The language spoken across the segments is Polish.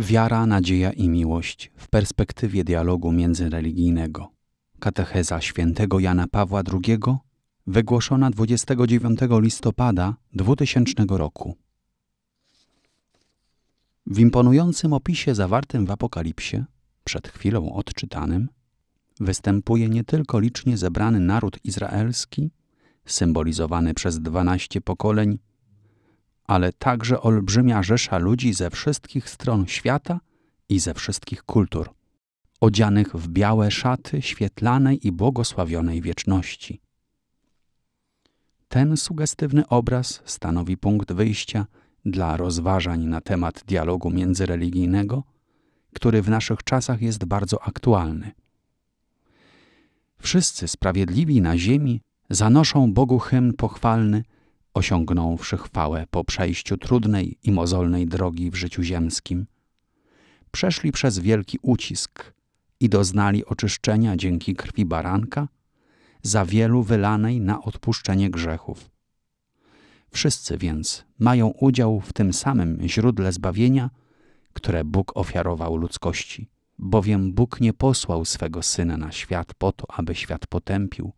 Wiara, nadzieja i miłość w perspektywie dialogu międzyreligijnego. Katecheza świętego Jana Pawła II, wygłoszona 29 listopada 2000 roku. W imponującym opisie zawartym w Apokalipsie, przed chwilą odczytanym, występuje nie tylko licznie zebrany naród izraelski, symbolizowany przez dwanaście pokoleń ale także olbrzymia rzesza ludzi ze wszystkich stron świata i ze wszystkich kultur, odzianych w białe szaty świetlanej i błogosławionej wieczności. Ten sugestywny obraz stanowi punkt wyjścia dla rozważań na temat dialogu międzyreligijnego, który w naszych czasach jest bardzo aktualny. Wszyscy sprawiedliwi na ziemi zanoszą Bogu hymn pochwalny – osiągnąwszy chwałę po przejściu trudnej i mozolnej drogi w życiu ziemskim. Przeszli przez wielki ucisk i doznali oczyszczenia dzięki krwi baranka, za wielu wylanej na odpuszczenie grzechów. Wszyscy więc mają udział w tym samym źródle zbawienia, które Bóg ofiarował ludzkości, bowiem Bóg nie posłał swego Syna na świat po to, aby świat potępił,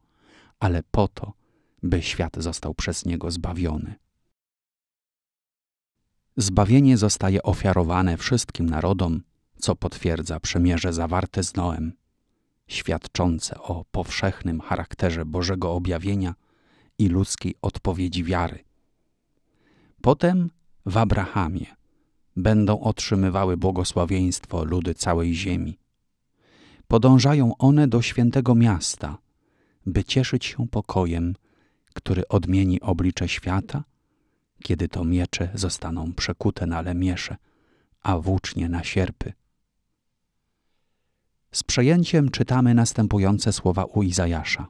ale po to, by świat został przez niego zbawiony. Zbawienie zostaje ofiarowane wszystkim narodom, co potwierdza przymierze zawarte z Noem, świadczące o powszechnym charakterze Bożego objawienia i ludzkiej odpowiedzi wiary. Potem w Abrahamie będą otrzymywały błogosławieństwo ludy całej ziemi. Podążają one do świętego miasta, by cieszyć się pokojem który odmieni oblicze świata, kiedy to miecze zostaną przekute na lemiesze, a włócznie na sierpy. Z przejęciem czytamy następujące słowa u Izajasza.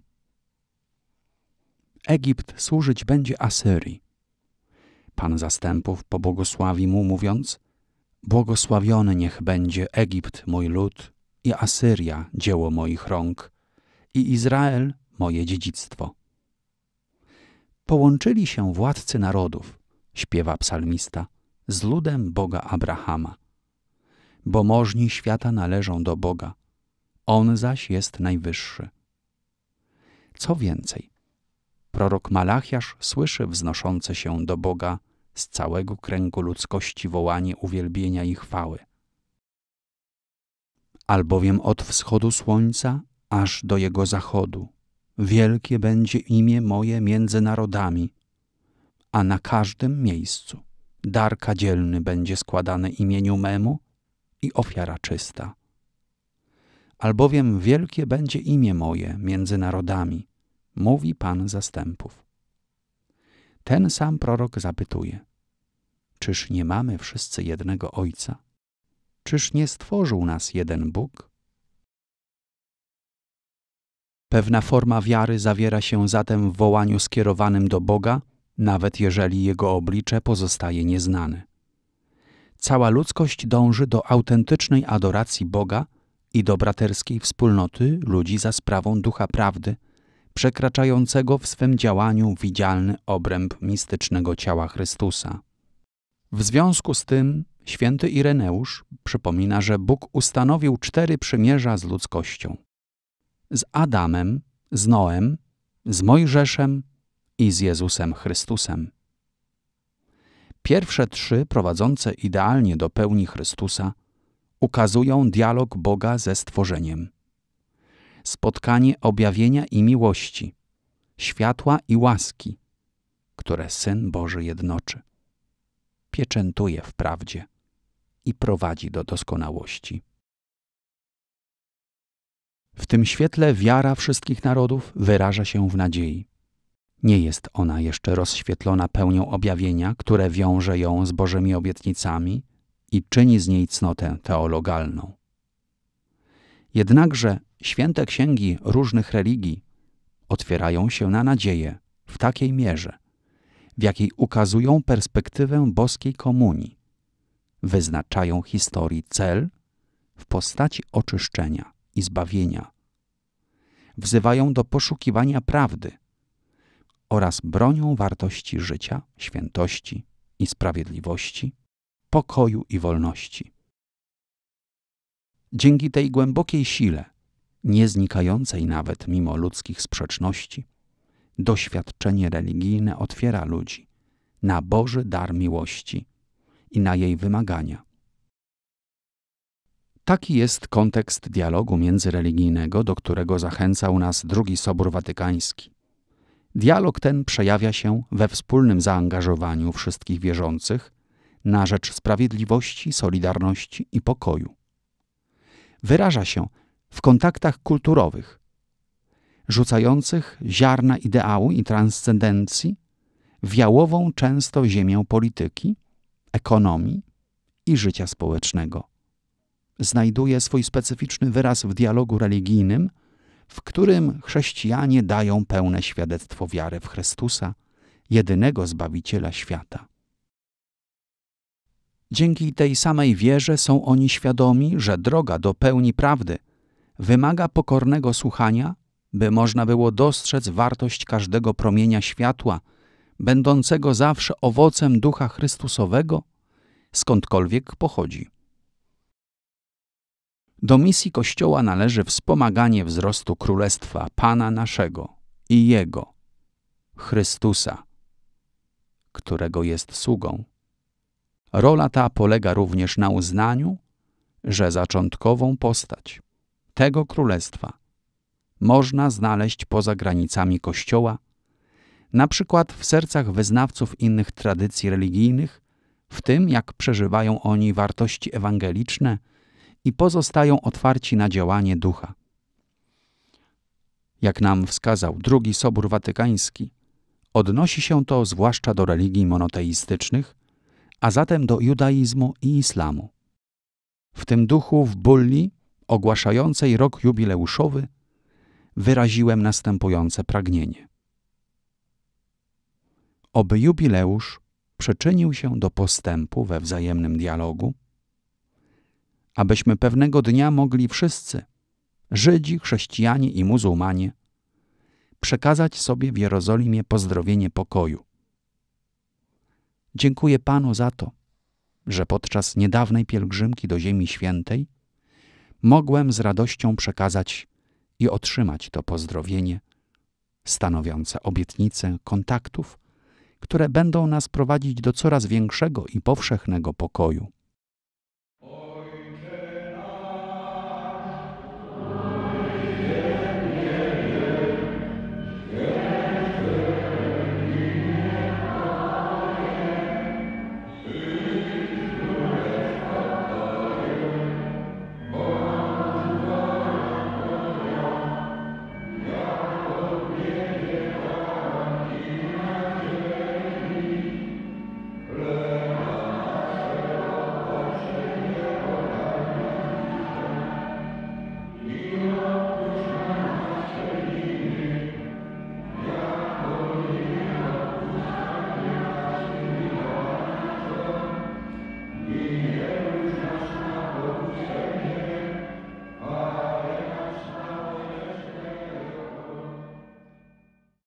Egipt służyć będzie Asyrii. Pan zastępów pobłogosławi mu, mówiąc: Błogosławiony niech będzie Egipt, mój lud, i Asyria, dzieło moich rąk, i Izrael, moje dziedzictwo połączyli się władcy narodów, śpiewa psalmista, z ludem Boga Abrahama. Bo możni świata należą do Boga, On zaś jest najwyższy. Co więcej, prorok Malachiasz słyszy wznoszące się do Boga z całego kręgu ludzkości wołanie uwielbienia i chwały. Albowiem od wschodu słońca aż do jego zachodu Wielkie będzie imię moje między narodami, a na każdym miejscu dar kadzielny będzie składane imieniu memu i ofiara czysta. Albowiem wielkie będzie imię moje między narodami, mówi Pan zastępów. Ten sam prorok zapytuje: Czyż nie mamy wszyscy jednego Ojca? Czyż nie stworzył nas jeden Bóg? Pewna forma wiary zawiera się zatem w wołaniu skierowanym do Boga, nawet jeżeli jego oblicze pozostaje nieznane. Cała ludzkość dąży do autentycznej adoracji Boga i do braterskiej wspólnoty ludzi za sprawą ducha prawdy, przekraczającego w swym działaniu widzialny obręb mistycznego ciała Chrystusa. W związku z tym święty Ireneusz przypomina, że Bóg ustanowił cztery przymierza z ludzkością z Adamem, z Noem, z Mojżeszem i z Jezusem Chrystusem. Pierwsze trzy, prowadzące idealnie do pełni Chrystusa, ukazują dialog Boga ze stworzeniem. Spotkanie objawienia i miłości, światła i łaski, które Syn Boży jednoczy, pieczętuje w prawdzie i prowadzi do doskonałości. W tym świetle wiara wszystkich narodów wyraża się w nadziei. Nie jest ona jeszcze rozświetlona pełnią objawienia, które wiąże ją z Bożymi obietnicami i czyni z niej cnotę teologalną. Jednakże święte księgi różnych religii otwierają się na nadzieję w takiej mierze, w jakiej ukazują perspektywę boskiej komunii, wyznaczają historii cel w postaci oczyszczenia i zbawienia. Wzywają do poszukiwania prawdy oraz bronią wartości życia, świętości i sprawiedliwości, pokoju i wolności. Dzięki tej głębokiej sile, nie znikającej nawet mimo ludzkich sprzeczności, doświadczenie religijne otwiera ludzi na Boży dar miłości i na jej wymagania Taki jest kontekst dialogu międzyreligijnego, do którego zachęcał nas drugi Sobór Watykański. Dialog ten przejawia się we wspólnym zaangażowaniu wszystkich wierzących na rzecz sprawiedliwości, solidarności i pokoju. Wyraża się w kontaktach kulturowych, rzucających ziarna ideału i transcendencji w jałową często ziemię polityki, ekonomii i życia społecznego znajduje swój specyficzny wyraz w dialogu religijnym, w którym chrześcijanie dają pełne świadectwo wiary w Chrystusa, jedynego Zbawiciela świata. Dzięki tej samej wierze są oni świadomi, że droga do pełni prawdy wymaga pokornego słuchania, by można było dostrzec wartość każdego promienia światła, będącego zawsze owocem Ducha Chrystusowego, skądkolwiek pochodzi. Do misji Kościoła należy wspomaganie wzrostu Królestwa Pana naszego i Jego, Chrystusa, którego jest sługą. Rola ta polega również na uznaniu, że zaczątkową postać tego królestwa można znaleźć poza granicami Kościoła, na przykład w sercach wyznawców innych tradycji religijnych, w tym jak przeżywają oni wartości ewangeliczne – i pozostają otwarci na działanie ducha. Jak nam wskazał drugi Sobór Watykański, odnosi się to zwłaszcza do religii monoteistycznych, a zatem do judaizmu i islamu. W tym duchu w bulli ogłaszającej rok jubileuszowy wyraziłem następujące pragnienie. Oby jubileusz przyczynił się do postępu we wzajemnym dialogu, abyśmy pewnego dnia mogli wszyscy, Żydzi, chrześcijanie i muzułmanie, przekazać sobie w Jerozolimie pozdrowienie pokoju. Dziękuję Panu za to, że podczas niedawnej pielgrzymki do Ziemi Świętej mogłem z radością przekazać i otrzymać to pozdrowienie, stanowiące obietnicę kontaktów, które będą nas prowadzić do coraz większego i powszechnego pokoju.